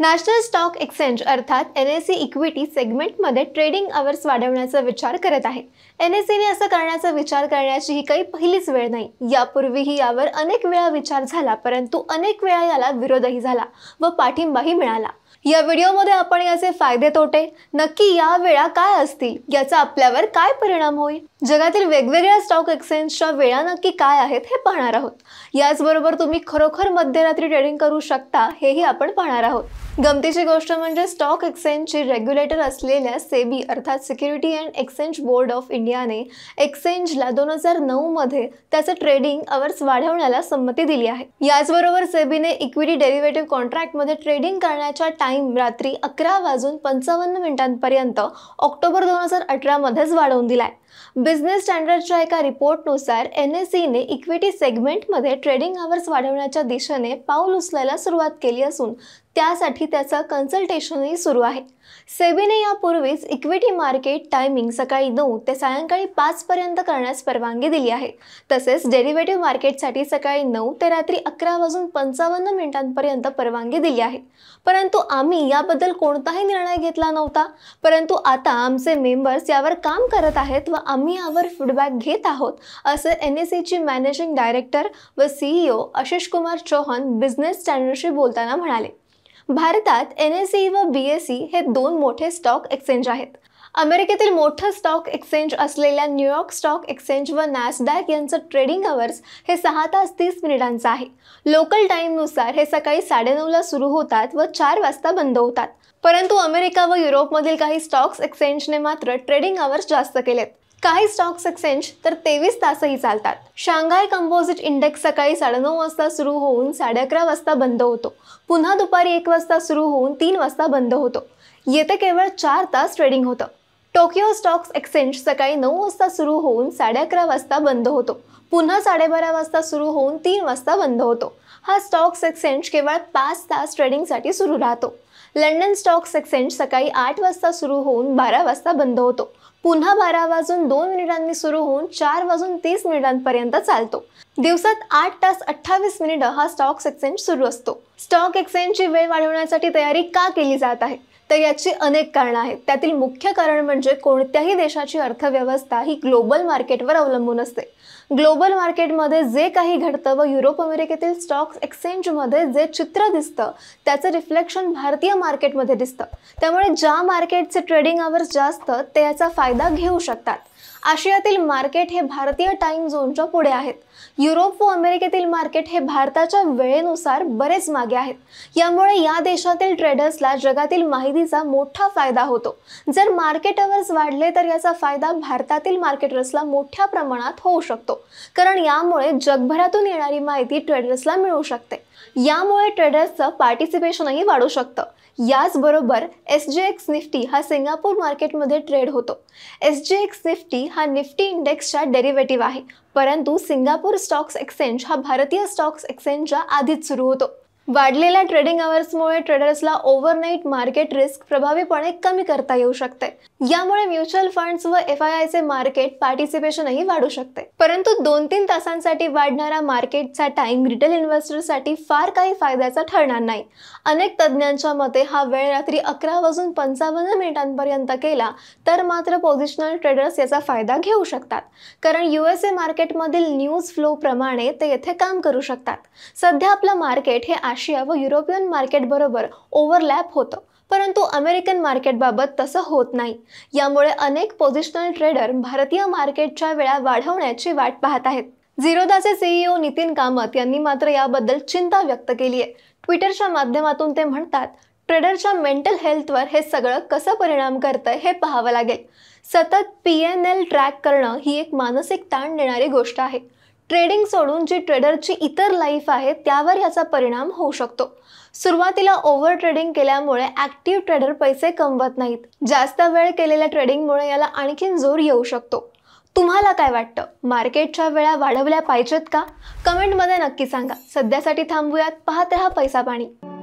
national stock exchange अर्थात N S C equity सेगमेंटमध्ये trading hours वाढवण्याचा विचार करत आहे एन एस सीने असं करण्याचा विचार करण्याची ही काही पहिलीच वेळ नाही यापूर्वीही यावर अनेक वेळा विचार झाला परंतु अनेक वेळा याला विरोधही झाला व पाठिंबाही मिळाला या व्हिडिओमध्ये आपण याचे फायदे तोटे नक्की या वेळा काय असतील याचा आपल्यावर काय परिणाम होईल जगातील वेगवेगळ्या स्टॉक एक्सचेंजच्या वेळा नक्की काय आहेत हे पाहणार आहोत याचबरोबर तुम्ही खरोखर मध्यरात्री ट्रेडिंग करू शकता हेही आपण पाहणार आहोत गमतीची गोष्ट म्हणजे स्टॉक एक्सचेंजची रेग्युलेटर असलेल्या सेबी अर्थात security and exchange board of इंडियाने एक्सचेंजला दोन हजार नऊमध्ये त्याचं ट्रेडिंग अवर्स वाढवण्याला संमती दिली आहे याचबरोबर सेबीने इक्विटी डेरिव्हेटिव्ह कॉन्ट्रॅक्टमध्ये ट्रेडिंग करण्याचा टाइम रात्री अकरा वाजून पंचावन्न मिनिटांपर्यंत ऑक्टोबर दोन हजार अठरामध्येच वाढवून दिलाय बिझनेस स्टँडर्डच्या एका रिपोर्टनुसार एन एस सीने इक्विटी सेगमेंटमध्ये ट्रेडिंग आवर्स वाढवण्याच्या दिशेने पाऊल उचलायला सुरुवात केली असून त्यासाठी त्याचं कन्सल्टेशनही सुरू आहे सेबीने यापूर्वीच इक्विटी मार्केट टायमिंग सकाळी नऊ ते सायंकाळी पाचपर्यंत करण्यास परवानगी दिली आहे तसेच डेरिव्हेटिव्ह मार्केटसाठी सकाळी नऊ ते रात्री अकरा वाजून पंचावन्न मिनिटांपर्यंत परवानगी दिली आहे परंतु आम्ही याबद्दल कोणताही निर्णय घेतला नव्हता परंतु आता आमचे मेंबर्स यावर काम करत आहेत व आम्ही यावर फीडबॅक घेत आहोत असं एन एस सीची मॅनेजिंग डायरेक्टर व CEO Ashish e Kumar Chauhan business स्टँडर्डशी बोलताना म्हणाले भारतात एन एस सी व बी एस सी हे दोन मोठे स्टॉक एक्सचेंज आहेत अमेरिकेतील मोठं स्टॉक एक्सचेंज असलेल्या न्यूयॉर्क स्टॉक एक्सचेंज व नॅसडॅक यांचं ट्रेडिंग अवर्स हे सहा तास तीस मिनिटांचं आहे लोकल टाईमनुसार हे सकाळी साडेनऊला सुरू होतात व चार वाजता बंद होतात परंतु अमेरिका व युरोपमधील काही स्टॉक्स एक्सचेंजने मात्र ट्रेडिंग आवर्स जास्त केलेत काही स्टॉक्स एक्सचेंज तर तेवीस तासही चालतात शांघाय कंपोजिट इंडेक्स सकाळी साडेनऊ वाजता सुरू होऊन साडे अकरा वाजता बंद होतो पुन्हा दुपारी एक वाजता सुरू होऊन तीन वाजता बंद होतो येथे केवळ चार तास ट्रेडिंग होतं टोकियो स्टॉक्स एक्सचेंज सकाळी नऊ वाजता सुरू होऊन साडे अकरा वाजता बंद होतो पुन्हा साडेबारा वाजता सुरू होऊन तीन वाजता बंद होतो हा स्टॉक्स एक्सचेंज केवळ पाच तास ट्रेडिंगसाठी सुरू राहतो लंडन स्टॉक एक्सचेंज सकाळी आठ वाजता सुरू होऊन बारा वाजता बंद होतो पुन्हा बारा वाजून दोन मिनिटांनी सुरू होऊन चार वाजून तीस मिनिटांपर्यंत चालतो दिवसात आठ तास अठ्ठावीस मिनिटं हा स्टॉक एक्सचेंज सुरू असतो स्टॉक एक्सचेंजची वेळ वाढवण्यासाठी तयारी का केली जात आहे तर याची अनेक कारणं आहेत त्यातील मुख्य कारण म्हणजे कोणत्याही देशाची अर्थव्यवस्था ही ग्लोबल मार्केटवर अवलंबून असते ग्लोबल मार्केटमध्ये जे काही घडतं व युरोप अमेरिकेतील स्टॉक्स एक्सचेंजमध्ये जे चित्र दिसतं त्याचं रिफ्लेक्शन भारतीय मार्केटमध्ये दिसतं त्यामुळे ज्या मार्केटचे ट्रेडिंग आवर्स जास्त ते याचा फायदा घेऊ शकतात आशियातील मार्केट हे भारतीय टाईम झोनच्या पुढे आहेत युरोप व अमेरिकेतील मार्केट हे भारताच्या वेळेनुसार बरेच मागे आहेत यामुळे या देशातील ट्रेडर्सला जगातील माहितीचा मोठा फायदा होतो जर मार्केट अवर्स वाढले तर याचा फायदा भारतातील मार्केटर्सला मोठ्या प्रमाणात होऊ शकतो कारण यामुळे जगभरातून येणारी माहिती ट्रेडर्सला मिळू शकते यामुळे ट्रेडर्सचं पार्टिसिपेशनही वाढू शकतं याचबरोबर एस जे एक्स निफ्टी हा सिंगापूर मार्केटमध्ये ट्रेड होतो एस जे एक्स निफ्टी हा निफ्टी इंडेक्सचा डेरिव्हेटिव्ह आहे परंतु सिंगापूर स्टॉक्स एक्सचेंज हा भारतीय स्टॉक्स एक्सचेंजच्या आधीच सुरू होतो वाढलेल्या ट्रेडिंग अवर्समुळे ट्रेडर्सला ओव्हरनाईट मार्केट रिस्क प्रभावीपणे कमी करता येऊ शकते यामुळे म्युच्युअल फंड्स व एफ आय आयचे मार्केट पार्टिसिपेशनही वाढू शकते परंतु दोन तीन तासांसाठी वाढणारा मार्केटचा टाइम रिटेल इन्वेस्टरसाठी फार काही फायद्याचा ठरणार नाही अनेक तज्ज्ञांच्या मते हा वेळ रात्री अकरा वाजून पंचावन्न मिनिटांपर्यंत केला तर मात्र पोझिशनल ट्रेडर्स याचा फायदा घेऊ शकतात कारण युएसए मार्केटमधील न्यूज फ्लो प्रमाणे ते येथे काम करू शकतात सध्या आपलं मार्केट हे आशिया व युरोपियन मार्केटबरोबर ओव्हरलॅप होतं परंतु अमेरिकन मार्केटबाबत तसं होत नाही यामुळे अनेक पोझिशनल ट्रेडर भारतीय मार्केटच्या वेळा वाढवण्याची वाट पाहत आहेत झिरोदाचे सीईओ e नितीन कामत यांनी मात्र याबद्दल चिंता व्यक्त केली आहे ट्विटरच्या माध्यमातून ते म्हणतात ट्रेडरच्या मेंटल हेल्थवर हे सगळं कसं परिणाम करतं हे पाहावं लागेल सतत पी एन एल ट्रॅक करणं ही एक मानसिक ताण देणारी गोष्ट आहे ट्रेडिंग सोडून जी ट्रेडरची इतर लाईफ आहे त्यावर याचा परिणाम होऊ शकतो सुरुवातीला ओव्हर ट्रेडिंग केल्यामुळे ॲक्टिव्ह ट्रेडर पैसे कमवत नाहीत जास्त वेळ केलेल्या ट्रेडिंगमुळे याला आणखीन जोर येऊ शकतो तुम्हाला काय वाटतं मार्केटच्या वेळा वाढवल्या पाहिजेत का कमेंटमध्ये नक्की सांगा सध्यासाठी थांबूयात पाहत रहा पैसा पाणी